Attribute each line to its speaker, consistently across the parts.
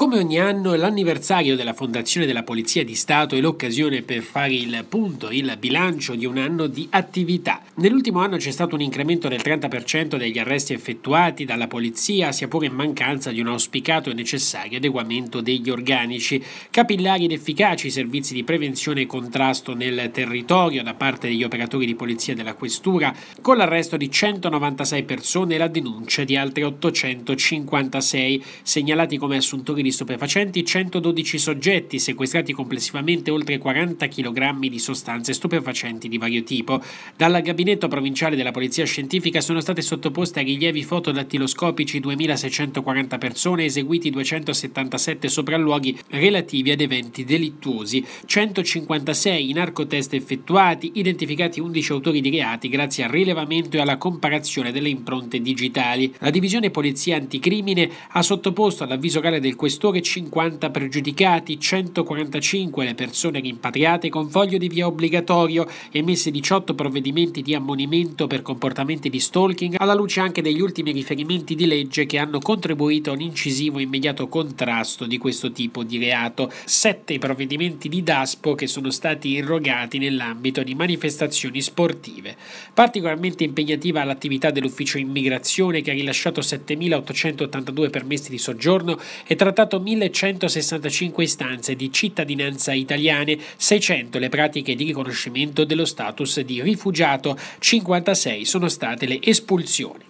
Speaker 1: Come ogni anno, l'anniversario della fondazione della Polizia di Stato è l'occasione per fare il punto, il bilancio di un anno di attività. Nell'ultimo anno c'è stato un incremento del 30% degli arresti effettuati dalla Polizia, sia pure in mancanza di un auspicato e necessario adeguamento degli organici. Capillari ed efficaci i servizi di prevenzione e contrasto nel territorio da parte degli operatori di polizia della Questura, con l'arresto di 196 persone e la denuncia di altre 856, segnalati come assuntori di di stupefacenti 112 soggetti, sequestrati complessivamente oltre 40 kg di sostanze stupefacenti di vario tipo. Dal gabinetto provinciale della Polizia Scientifica sono state sottoposte a rilievi fotodattiloscopici 2640 persone, eseguiti 277 sopralluoghi relativi ad eventi delittuosi, 156 in narcotest effettuati, identificati 11 autori di reati grazie al rilevamento e alla comparazione delle impronte digitali. La divisione Polizia Anticrimine ha sottoposto all'avviso orale del quesito questore 50 pregiudicati, 145 le persone rimpatriate con foglio di via obbligatorio, emessi 18 provvedimenti di ammonimento per comportamenti di stalking, alla luce anche degli ultimi riferimenti di legge che hanno contribuito a un incisivo e immediato contrasto di questo tipo di reato. 7 provvedimenti di DASPO che sono stati irrogati nell'ambito di manifestazioni sportive. Particolarmente impegnativa l'attività dell'ufficio immigrazione che ha rilasciato 7.882 permessi di soggiorno e trattato trattato 1165 istanze di cittadinanza italiane, 600 le pratiche di riconoscimento dello status di rifugiato, 56 sono state le espulsioni.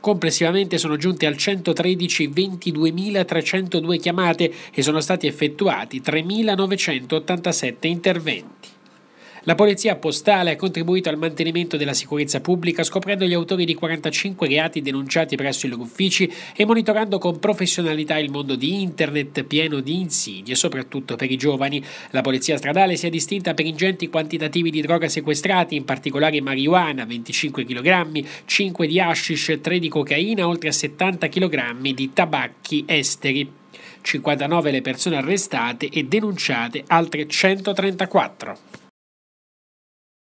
Speaker 1: Complessivamente sono giunte al 113 22.302 chiamate e sono stati effettuati 3.987 interventi. La polizia postale ha contribuito al mantenimento della sicurezza pubblica scoprendo gli autori di 45 reati denunciati presso i loro uffici e monitorando con professionalità il mondo di internet pieno di insidie, soprattutto per i giovani. La polizia stradale si è distinta per ingenti quantitativi di droga sequestrati, in particolare marijuana 25 kg, 5 di hashish, 3 di cocaina, oltre a 70 kg di tabacchi esteri. 59 le persone arrestate e denunciate altre 134.